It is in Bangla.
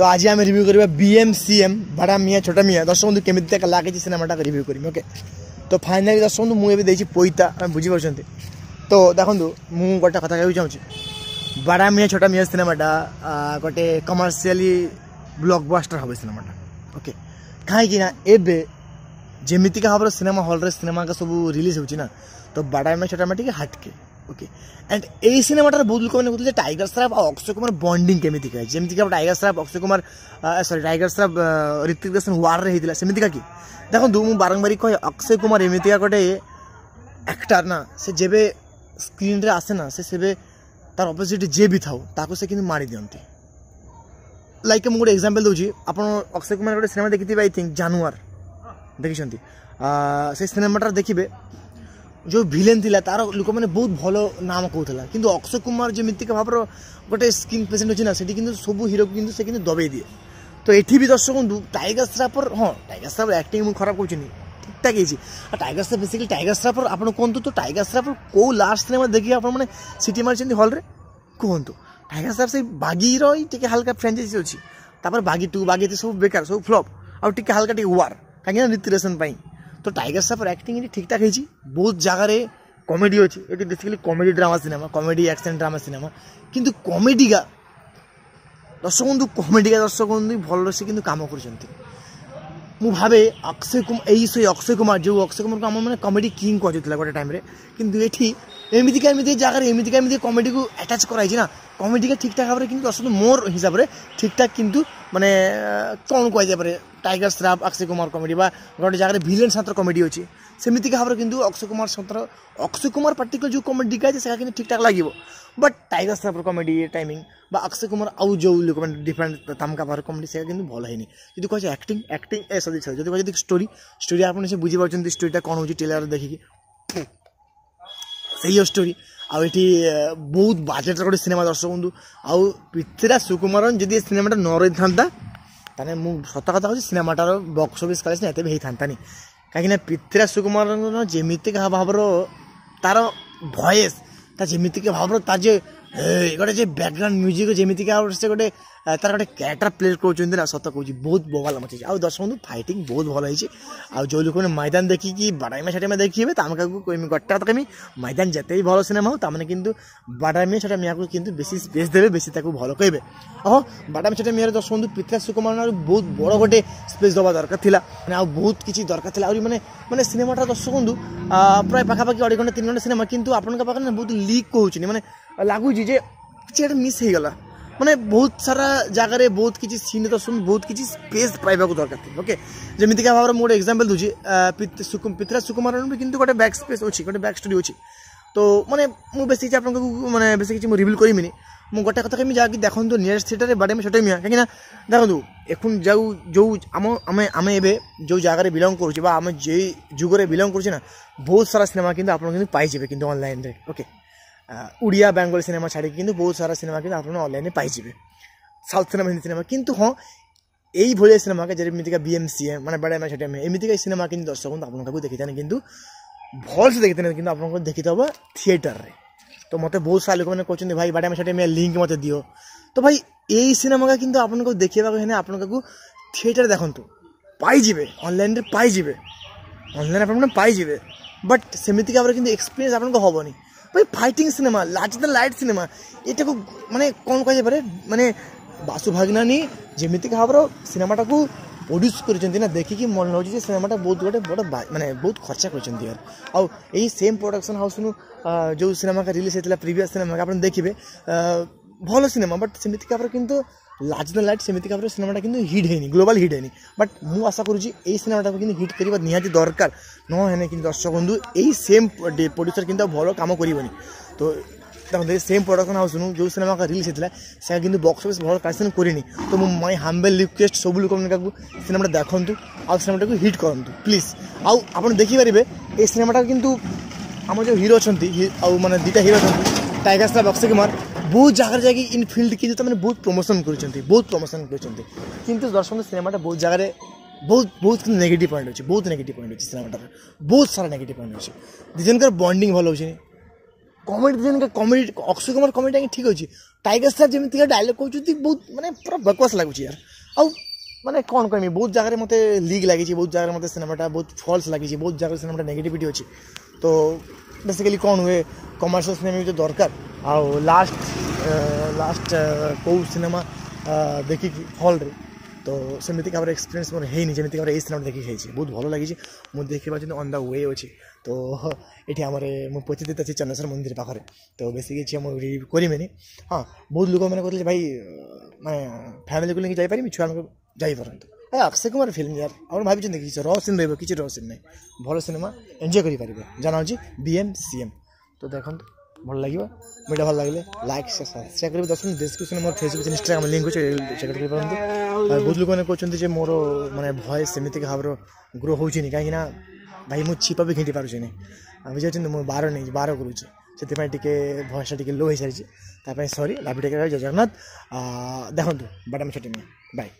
তো আজ আমি রিভিউ করবা বিএমসিএম ভাড়া মিয়া ছোট মিয়া দর্শক বন্ধু কেমি দেখা লাগিছে সিনেমাটা রিভিউ করবি ওকে তো ফাইনালি দর্শক বন্ধু মু এবে দেইছি পইতা আমি বুঝি পারছেন তো দেখন্তু মু গোটা কথা কইবি চাহুছি ভাড়া মিয়া ছোট মিয়া সিনেমাটা গোটে কমার্সিয়ালি ব্লকবাস্টার হবে সিনেমাটা ওকে কাহিঁকি না এবে যেমিতিকা ভাবে সিনেমা হলরে সিনেমাটা সব রিলিজ হচ্ছে না তো বাড়া মিয়া ছোট মিয়া টিকে হাটকে ಓಕೆ ಆ್ಯಂಡ್ ಎ ಸಿನೆಮಾಟಾರ ಬುದುಲ್ ಕುಮಾರ್ ಗೊತ್ತಿಲ್ಲ ಟೈಗರ್ ಸ್ರಾಫ್ ಆ ಅಕ್ಷಯ ಕುಮಾರ್ ବଣ୍ଡିଂ କେମିତି ହେଇଛି ଯେମିତିକି ଆମର ଟାଇଗର ଶ୍ରାଫ ଅକ୍ଷୟ କୁମାର ସରି ଟାଇଗର ଶ୍ରାଫ ଋତିକ ରୋଶନ ୱାର୍ରେ ହେଇଥିଲା ସେମିତିକା କି ଦେଖନ୍ତୁ ମୁଁ ବାରମ୍ବାର କହେ ଅକ୍ଷୟ କୁମାର ଏମିତିକା ଗୋଟେ ଆକ୍ଟର ନା ସେ ଯେବେ ସ୍କ୍ରିନ୍ରେ ଆସେ ନା ସେ ସେବେ ତାର ଅପୋଜିଟ୍ ଯିଏ ବି ଥାଉ ତାକୁ ସେ କିନ୍ତୁ ମାରି ଦିଅନ୍ତି ଲାଇକ୍ ମୁଁ ଗୋଟେ ଏକ୍ଜାମ୍ପଲ୍ ଦେଉଛି ଆପଣ ଅକ୍ଷୟ କୁମାର ଗୋଟେ ସିନେମା ଦେଖିଥିବେ ଆଇ ଥିଙ୍କ ଜାନୁଆର ଦେଖିଛନ୍ତି ସେ ସିନେମାଟା ଦେଖିବେ ଯେଉଁ ଭିଲେନ୍ ଥିଲା ତା'ର ଲୋକମାନେ ବହୁତ ଭଲ ନାମ କହୁଥିଲା କିନ୍ତୁ ଅକ୍ଷୟ କୁମାର ଯେମିତିକା ଭାବର ଗୋଟେ ସ୍କିନ୍ ପେସେଣ୍ଟ ଅଛି ନା ସେଠି କିନ୍ତୁ ସବୁ ହିରୋକୁ କିନ୍ତୁ ସେ କିନ୍ତୁ ଦବେଇ ଦିଏ ତ ଏଠି ବି ଦର୍ଶକଙ୍କୁ ଟାଇଗର ଶ୍ରାଫର ହଁ ଟାଇଗର ଶ୍ରାଫର ଆକ୍ଟିଙ୍ଗ ମୁଁ ଖରାପ କରୁଛନ୍ତି ଠିକ୍ଠାକ୍ ହେଇଛି ଆଉ ଟାଇଗର ଶ୍ରାଫ ବେସିକାଲି ଟାଇଗର ଶ୍ରାଫର ଆପଣ କୁହନ୍ତୁ ତ ଟାଇଗର ଶ୍ରାଫର କେଉଁ ଲାଷ୍ଟ ସିନେମା ଦେଖିକି ଆପଣମାନେ ସିଟି ମାରିଛନ୍ତି ହଲ୍ରେ କୁହନ୍ତୁ ଟାଇଗର ଶ୍ରାଫ ସେଇ ବାଗିର ହିଁ ଟିକେ ହାଲକା ଫ୍ରାଞ୍ଚାଇଜି ଅଛି ତାପରେ ବାଗି ଟୁ ବାଗି ସବୁ ବେକାର ସବୁ ଫ୍ଲପ୍ ଆଉ ଟିକେ ହାଲକା ଟିକେ ୱାର୍ କାହିଁକିନା ରିତିରେସନ୍ ପାଇଁ ତ ଟାଇଗର ଶ୍ରଫର ଆକ୍ଟିଂ ଏଠି ଠିକ୍ଠାକ୍ ହେଇଛି ବହୁତ ଜାଗାରେ କମେଡ଼ି ଅଛି ଏଠି basically comedy drama cinema comedy action drama cinema କିନ୍ତୁ କମେଡ଼ିକା ଦର୍ଶକ ବନ୍ଧୁ କମେଡ଼ିକା ଦର୍ଶକ ବନ୍ଧୁ ଭଲସେ କିନ୍ତୁ କାମ କରୁଛନ୍ତି ମୁଁ ଭାବେ ଅକ୍ଷୟ କୁମାର ଏଇ ସେଇ ଅକ୍ଷୟ କୁମାର ଯେଉଁ ଅକ୍ଷୟ କୁମାରକୁ ଆମମାନେ କମେଡ଼ି କିଙ୍ଗ୍ କୁହାଯାଉଥିଲା ଗୋଟେ ଟାଇମ୍ରେ କିନ୍ତୁ ଏଠି ଏମିତିକା ଏମିତି ଜାଗାରେ ଏମିତିକା ଏମିତି କମେଡ଼ିକୁ ଆଟାଚ୍ କରାଯାଇଛି ନା କମେଡ଼ିକା ଠିକ୍ଠାକ୍ ଭାବରେ କିନ୍ତୁ ଦର୍ଶକ ମୋର ହିସାବରେ ଠିକ୍ଠାକ୍ କିନ୍ତୁ ମାନେ କ'ଣ କୁହାଯାଇପାରେ টাইগার শ্রাফ অক্ষয় কুমার কমেডি বা গোটে জায়গায় ভিলেন সাঁতর কমেডি অছে সেমিতি ভাবে কিন্তু অক্ষয় কুমার সাঁতর অক্ষয় কুমার পার্টিকুলার যে কমেডিটা আছে সেটা কিন্তু ঠিকঠাক লাগিব বাট টাইগার শ্রাফর কমেডি টাইমিং বা অক্ষয় কুমার আউ যে লোক মানে ডিফরেন্ট তামকা ভাবে কমেডি সেটা কিন্তু ভালো হয়নি যদি কোথায় অ্যাক্টিং অ্যাক্টিং এ সদি সরি যদি কোথায় স্টোরি স্টোরি আপনি সে বুঝি পাচ্ছেন স্টোরিটা কোণ হচ্ছে টেলার দেখিকি সেই স্টোরি ଆଉ এটি বহুত বাজেটের গোটে সিনেমা দর্শক বন্ধু আউ ପୃଥ୍ୱୀରାଜ সুকুমারন যদি ଏ সিনেমাটা নরই ରହିଥାନ୍ତା ତାନେ ମୁଁ ସତ କଥା କହୁଛି ସିନେମାଟାର ବକ୍ସ ଅଫିସ୍ କଲେ ସିନା ଏତେ ବି ହେଇଥାନ୍ତାନି କାହିଁକିନା ପୃଥ୍ୱୀରାଜ ସୁକୁମାରଙ୍କର ଯେମିତିକା ଭାବର ତା'ର ଭଏସ୍ ତା ଯେମିତିକା ଭାବର ତା ଯେ ଗୋଟେ ଯେ ବ୍ୟାକ୍ଗ୍ରାଉଣ୍ଡ ମ୍ୟୁଜିକ୍ ଯେମିତିକି ଆଉ ସେ ଗୋଟେ ତାର ଗୋଟେ କ୍ୟାରେକ୍ଟର ପ୍ଲେ କରୁଛନ୍ତି ନା ସତ କହୁଛି ବହୁତ ଭଲ ମଚିଛି ଆଉ ଦଶ ବନ୍ଧୁ ଫାଇଟିଂ ବହୁତ ଭଲ ହେଇଛି ଆଉ ଯେଉଁ ଲୋକମାନେ ମଇଦାନ ଦେଖିକି ବାଡ଼ାମିଆ ସେଟାମେ ଦେଖିବେ ତା କହିମି ଗୋଟା ତମି ମଇଦାନ ଯେତେ ବି ଭଲ ସିନେମା ହଉ ତାମାନେ କିନ୍ତୁ ବାଡ଼ାମିଆ ସେଟାମିଆକୁ କିନ୍ତୁ ବେଶୀ ସ୍ପେସ୍ ଦେବେ ବେଶୀ ତାକୁ ଭଲ କହିବେ ଓହୋ ବାଡ଼ାମିଆ ସେଟାମିଆର ଦଶ ବନ୍ଧୁ ପିତ୍ରା ସୁକୁମାର ବହୁତ ବଡ଼ ଗୋଟେ ସ୍ପେସ୍ ଦେବା ଦରକାର ଥିଲା ମାନେ ଆଉ ବହୁତ କିଛି ଦରକାର ଥିଲା ଆହୁରି ମାନେ ମାନେ ସିନେମାଟା ଦଶ ବନ୍ଧୁ ପ୍ରାୟ ପାଖାପାଖି ଅଢ଼େଇ ଘଣ୍ଟା ତିନି ଘଣ୍ଟା ସିନେମା କିନ୍ତୁ ଆପଣଙ୍କ ପାଖରେ ବହୁତ ଲିକ୍ କହୁଛନ୍ତି ମାନେ लागू ଯେ କିଛି ଗୋଟେ ମିସ୍ ହେଇଗଲା ମାନେ ବହୁତ ସାରା ଜାଗାରେ ବହୁତ କିଛି ସିନେଟେସନ୍ ବହୁତ କିଛି ସ୍ପେସ୍ ପାଇବାକୁ ଦରକାର ଥିଲା ଓକେ ଯେମିତିକା ଭାବରେ ମୁଁ ଗୋଟେ ଏକ୍ଜାମ୍ପଲ୍ ଦେଉଛି ପିତ୍ରା ସୁକୁମାରଣର କିନ୍ତୁ ଗୋଟେ ବ୍ୟାକ୍ ସ୍ପେସ୍ ଅଛି ଗୋଟେ ବ୍ୟାକ୍ ଷ୍ଟୋରି ଅଛି ତ ମାନେ ମୁଁ ବେଶୀ କିଛି ଆପଣଙ୍କୁ ମାନେ ବେଶୀ କିଛି ମୁଁ ରିଭିଲ୍ କରିମିନି ମୁଁ ଗୋଟେ କଥା କହିବି ଯାହାକି ଦେଖନ୍ତୁ ନିୟରେଷ୍ଟ ଥିଏଟର୍ରେ ବାଡ଼େ ମୁଁ ସେଟା ମିଆ କାହିଁକିନା ଦେଖନ୍ତୁ এখন যাও যেউ আমি আমি এবে যে জায়গায় বিলং করছি বা আমি যেই যুগরে বিলং করছি না বহুত সারা সিনেমা কিন্তু আপনারা কিন্তু পাই যাবে কিন্তু অনলাইনে okay Odia Bengal cinema cinema কিন্তু বহু সারা সিনেমা কিন্তু କିନ୍ତୁ অনলাইনে ଅନଲାଇନ୍ରେ সাউথ সিনেমা হিন্দি সিনেমা কিন্তু କିନ୍ତୁ হ্যাঁ, এই এইভাবে সিনেমাকে যেমনি বি এম সি মানে বেড়া ম্যাচ টাইম এমিতিকা সিনেমা কিন্তু দর্শক আপনার দেখি থাকে কিন্তু ভালসে দেখি থাকে কিন্তু আপনার দেখি হবে থিয়েটর্রে তো মতো বহু সারা লোক মানে কোথায় ভাই বেড়া ম্যাচ টাইম লিঙ্ক মতো দিও তো ভাই এই সিনেমাকে কিন্তু আপনার দেখা হলে আপনার থিয়েটার দেখুন পাইযে অনলাইনে পাইযে অনলাইন আপনার পাইযে বট সেমিতিকা আবার কিন্তু এক্সপিরিয়েন্স আপনার হবনি ভাই ফাইটিং সিনেমা লার্জ দ্য লাইট ସିନେମା ଏଇଟାକୁ ମାନେ କ'ଣ କୁହାଯାଇପାରେ ମାନେ ବାସୁ ଭାଗନାନୀ ଯେମିତିକି ଭାବର ସିନେମାଟାକୁ প্রোডিউস করেছেন না দেখিকি মনে হচ্ছে যে সিনেমাটা বহুত গোটে বড় মানে বহুত খরচা করেছেন ইয়ার আউ এই সেম প্রোডকশন হাউস নু যে সিনেমাটা রিলিজ হয়েছিল প্রিভিয়াস সিনেমা আপনার দেখবে ভালো সিনেমা বট সেমিতিকার কিন্তু ଲାର୍ଜ ଦେନ୍ ଲାଇଟ୍ ସେମିତିକା ଭାବରେ ସିନେମାଟା କିନ୍ତୁ ହିଟ୍ ହେଇନି ଗ୍ଲୋବାଲ୍ ହିଟ୍ ହେଇନି ବଟ୍ ମୁଁ ଆଶା କରୁଛି ଏଇ ସିନେମାଟାକୁ କିନ୍ତୁ ହିଟ୍ କରିବା ନିହାତି ଦରକାର ନ ହେନେ କିନ୍ତୁ ଦର୍ଶକ ବନ୍ଧୁ ଏଇ ସେମ୍ ପ୍ରଡ୍ୟୁସର୍ କିନ୍ତୁ ଭଲ କାମ କରିବନି ତ ତାଙ୍କ ସେମ୍ ପ୍ରଡକ୍ସନ୍ ହାଉସ୍ରୁ ଯେଉଁ ସିନେମାକୁ ରିଲିଜ୍ ହେଇଥିଲା ସେଟା କିନ୍ତୁ ବକ୍ସ ଅଫିସ୍ ଭଲ କଲେକ୍ସନ୍ କରିନି ତ ମୁଁ ମାଇ ହାମ୍ବେଲ୍ ରିକ୍ୱେଷ୍ଟ ସବୁ ଲୋକମାନଙ୍କୁ ସିନେମାଟା ଦେଖନ୍ତୁ ଆଉ ସିନେମାଟାକୁ ହିଟ୍ କରନ୍ତୁ ପ୍ଲିଜ୍ ଆଉ ଆପଣ ଦେଖିପାରିବେ ଏଇ ସିନେମାଟା କିନ୍ତୁ ଆମ ଯେଉଁ ହିରୋ ଅଛନ୍ତି ଆଉ ମାନେ ଦୁଇଟା ହିରୋ ଅଛନ୍ତି ଟାଇଗର ଶ୍ରଫ୍ ଅକ୍ଷୟ କୁମାର ବହୁତ ଜାଗାରେ ଯାଇକି ଇନ୍ ଫିଲ୍ଡ କିନ୍ତୁ ତାମାନେ ବହୁତ ପ୍ରମୋସନ୍ କରିଛନ୍ତି ବହୁତ ପ୍ରମୋସନ୍ କରିଛନ୍ତି କିନ୍ତୁ ଦର୍ଶକ ସିନେମାଟା ବହୁତ ଜାଗାରେ ବହୁତ ବହୁତ ନେଗେଟିଭ୍ ପଏଣ୍ଟ ଅଛି ବହୁତ ନେଗେଟିଭ୍ ପଏଣ୍ଟ ଅଛି ସିନେମାଟାର ବହୁତ ସାରା ନେଗେଟିଭ୍ ପଏଣ୍ଟ ଅଛି ଦିଜନଙ୍କର ବଣ୍ଡିଂ ଭଲ ହେଉଛିନି କମେଡ଼ି ଦିଜନଙ୍କ କମେଡ଼ି ଅକ୍ଷୟ କୁମାର କମେଡ଼ି ଆଜ୍ଞା ଠିକ୍ ଅଛି ଟାଇଗର ସାର୍ ଯେମିତିକା ଡାଇଲଗ୍ କହୁଛନ୍ତି ବହୁତ ମାନେ ପୁରା ବକୱାସ ଲାଗୁଛି ୟାର ଆଉ ମାନେ କ'ଣ କହିବି ବହୁତ ଜାଗାରେ ମୋତେ ଲିକ୍ ଲାଗିଛି ବହୁତ ଜାଗାରେ ମୋତେ ସିନେମାଟା ବହୁତ ଫଲ୍ସ ଲାଗିଛି ବହୁତ ଜାଗାରେ ସିନେମାଟା ନେଗେଟିଭିଟି ଅଛି তো বেসিক্যালি କ'ଣ ହୁଏ କମର୍ସିଆଲ୍ ସିନେମା ବି ତ ଦରକାର ଆଉ ଲାଷ୍ଟ ଲାଷ୍ଟ କେଉଁ ସିନେମା ଦେଖିକି ହଲ୍ରେ ତ ସେମିତି ଭାବରେ ଏକ୍ସପିରିଏନ୍ସ ମୋର ହେଇନି ଯେମିତି ଭାବରେ ଏଇ ସିନେମା ଦେଖିକି ହେଇଛି ବହୁତ ଭଲ ଲାଗିଛି ମୁଁ ଦେଖିବା ଯେମିତି ଅନ୍ ଦ ୱେ ଅଛି ତ ଏଠି ଆମର ମୁଁ ପଚିତ ଅଛି ଚନ୍ଦନେଶ୍ୱର ମନ୍ଦିର ପାଖରେ ତ ବେଶୀ କିଛି ମୁଁ କରିବିନି ହଁ ବହୁତ ଲୋକମାନେ କହୁଥିଲେ ଭାଇ ମାନେ ଫ୍ୟାମିଲିକୁ ନେଇକି ଯାଇପାରିବି ଛୁଆମାନଙ୍କୁ ଯାଇପାରନ୍ତୁ ଅକ୍ଷୟ କୁମାର ଫିଲ୍ମ ଯାର ଆପଣ ଭାବିଛନ୍ତି କିଛି ରହସ୍ୟ ରହିବ କିଛି ରହସ୍ୟ ନାହିଁ ଭଲ ସିନେମା ଏନ୍ଜୟ କରିପାରିବେ ଯାହା ହେଉଛି ବି ଏମ୍ ସି ଏମ୍ ତ ଦେଖନ୍ତୁ ଭଲ ଲାଗିବ ଭିଡ଼ିଓ ଭଲ ଲାଗିଲେ ଲାଇକ୍ ସେୟାର କରିବେ ଦର୍ଶନ ଡେସ୍କ୍ରିପସନ୍ ମୋର ଫେସବୁକ୍ ଇନଷ୍ଟାଗ୍ରାମ ଲିଙ୍କ୍ ଅଛି ଚେକ୍ କରିପାରନ୍ତି ବହୁତ ଲୋକମାନେ କହୁଛନ୍ତି ଯେ ମୋର ମାନେ ଭଏସ୍ ସେମିତିକା ଭାବରେ ଗ୍ରୋ ହେଉଛିନି କାହିଁକିନା ଭାଇ ମୁଁ ଛିପା ବି ଘେଣ୍ଟି ପାରୁଛିନି ବୁଝିପାରୁଛନ୍ତି ମୁଁ ବାର ନେଇଛି ବାର କରୁଛି ସେଥିପାଇଁ ଟିକେ ଭଏସ୍ଟା ଟିକେ ଲୋ ହୋଇସାରିଛି ତା ପାଇଁ ସରି ଲାଭି ଟିକେ ଜୟ ଜଗନ୍ନାଥ ଦେଖନ୍ତୁ ବାଟ ଆମେ ଛୁଟି ବାଏ